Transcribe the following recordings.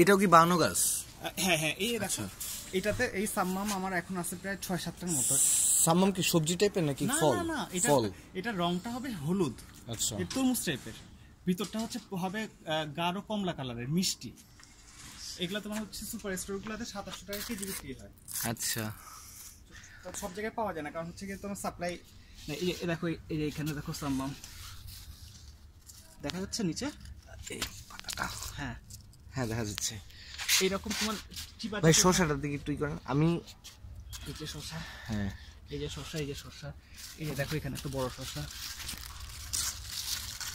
এটাও কি বানো গাছ হ্যাঁ হ্যাঁ এই দেখো আচ্ছা। এটাতে এই সাম্মাম আমার এখন আছে প্রায় ছয় সাতটার মতো সাম্মাম কি সবজি টাইপের নাকি ফল না ফল এটা রংটা হবে হলুদ আচ্ছা এটা তরমুজ টাইপের ভিতরটা হচ্ছে হবে গাঢ় কমলা কালারের মিষ্টি এগুলা তোমার হচ্ছে সুপার স্টোরগুলোতে সাতাশশো টাকা কেজি বিক্রি হয় আচ্ছা সব জায়গায় পাওয়া যায় না কারণ হচ্ছে কি তোমার সাপ্লাই দেখো এই যে এখানে দেখো সাম্মাম দেখা যাচ্ছে নিচে এই পাতাটা হ্যাঁ হ্যাঁ দেখা যাচ্ছে এইরকম তোমার ভাই শসাটার দিকে একটু করেন আমি এই যে শসা হ্যাঁ এই যে শসা এই যে শসা এই যে দেখো এখানে একটা বড় শসা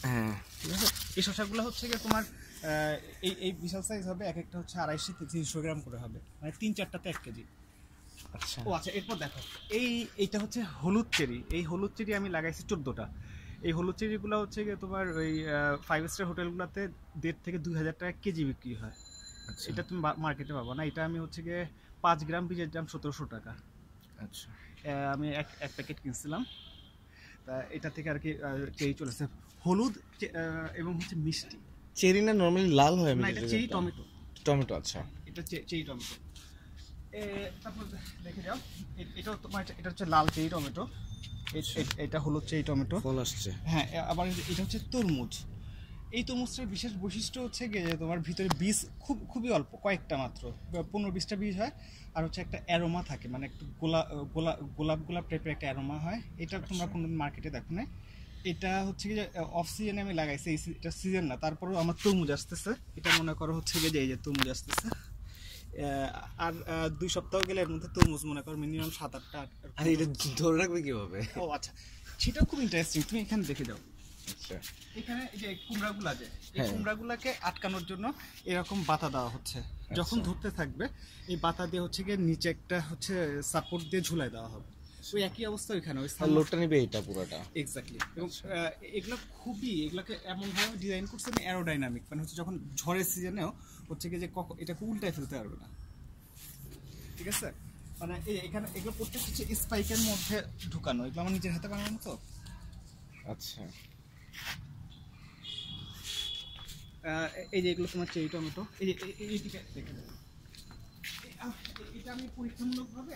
হ্যাঁ ঠিক আছে এই শসাগুলো হচ্ছে গিয়ে তোমার এই এই বিশাল সাইজ হবে এক একটা হচ্ছে আড়াইশো তিনশো গ্রাম করে হবে মানে তিন চারটাতে এক কেজি আচ্ছা ও আচ্ছা এরপর দেখো এই এইটা হচ্ছে হলুদ চেরি এই হলুদ চেরি আমি লাগাইছি চোদ্দোটা এই হলুদ চিংড়িগুলো হচ্ছে গিয়ে তোমার ওই ফাইভ স্টার হোটেলগুলোতে দেড় থেকে দুই হাজার টাকা কেজি বিক্রি হয় আচ্ছা। এটা তুমি মার্কেটে পাবো না এটা আমি হচ্ছে গিয়ে পাঁচ গ্রাম বীজের দাম সতেরোশো টাকা আচ্ছা আমি এক এক প্যাকেট কিনছিলাম তা এটা থেকে আর কি চেরি চলেছে হলুদ এবং হচ্ছে মিষ্টি চেরি না নর্মালি লাল হয় না এটা চেরি টমেটো টমেটো আচ্ছা এটা চেরি টমেটো তারপর দেখে যাও এটা তোমার এটা হচ্ছে লাল চেরি টমেটো এটা হলো হচ্ছে এই টমেটো ফল আসছে হ্যাঁ আবার এটা হচ্ছে তরমুজ এই তরমুজটার বিশেষ বৈশিষ্ট্য হচ্ছে গিয়ে তোমার ভিতরে বীজ খুব খুবই অল্প কয়েকটা মাত্র পনেরো বিশটা বীজ হয় আর হচ্ছে একটা অ্যারোমা থাকে মানে একটু গোলা গোলা গোলাপ গোলাপ টাইপের একটা অ্যারোমা হয় এটা আচ্ছা। তোমরা কোনো মার্কেটে দেখো না এটা হচ্ছে কি অফ সিজনে আমি লাগাইছি এটা সিজন না তারপরেও আমার তরমুজ আসতেছে এটা মনে করো হচ্ছে গিয়ে যে এই যে তরমুজ আসতেছে আর দুই সপ্তাহ গেলে এর মধ্যে তরমুজ মনে কর মিনিমাম সাত আটটা আর এটা ধরে রাখবে কিভাবে ও আচ্ছা সেটা খুব ইন্টারেস্টিং তুমি এখানে দেখে দাও আচ্ছা। এখানে যে কুমড়াগুলা যে এই হ্যাঁ। কুমড়াগুলাকে আটকানোর জন্য এরকম বাতা দেওয়া হচ্ছে যখন আচ্ছা। ধরতে থাকবে এই বাতা দিয়ে হচ্ছে গিয়ে নিচে একটা হচ্ছে সাপোর্ট দিয়ে ঝুলাই দেওয়া হবে ওই একই অবস্থা ওইখানে ওই স্থান লোডটা নেবে এটা পুরোটা এক্স্যাক্টলি এবং এগুলো খুবই এগুলোকে এমনভাবে ডিজাইন করছে অ্যারোডাইনামিক মানে, মানে হচ্ছে যখন ঝড়ের সিজনেও হচ্ছে কি যে এটা এটাকে উল্টায় ফেলতে পারবে না ঠিক আছে মানে এই এখানে এগুলো প্রত্যেক হচ্ছে স্পাইকের মধ্যে ঢুকানো এগুলো আমার নিজের হাতে বানানো তো আচ্ছা এই যে এগুলো তোমার চেরি টমেটো এই যে দিকে দেখে এটা আমি পরীক্ষামূলকভাবে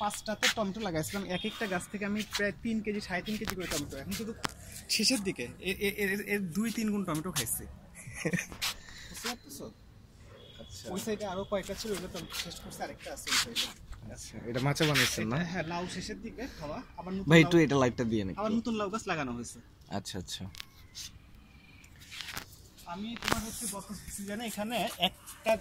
পাঁচটাতে টমেটো লাগাইছিলাম এক একটা গাছ থেকে আমি প্রায় তিন কেজি সাড়ে তিন কেজি করে টমেটো এখন শুধু শেষের দিকে এর দুই তিন গুণ টমেটো খাইছি আচ্ছা। ওই সাইডে আরো কয়েকটা ছিল ওইটা টমেটো শেষ করছে আরেকটা আছে ওই সাইডে আচ্ছা এটা মাচা হ্যাঁ লাউ শেষের দিকে খাওয়া আবার ভাই এটা দিয়ে আবার নতুন লাউ গাছ লাগানো হয়েছে আচ্ছা আচ্ছা আমি তোমার হচ্ছে এখানে একটা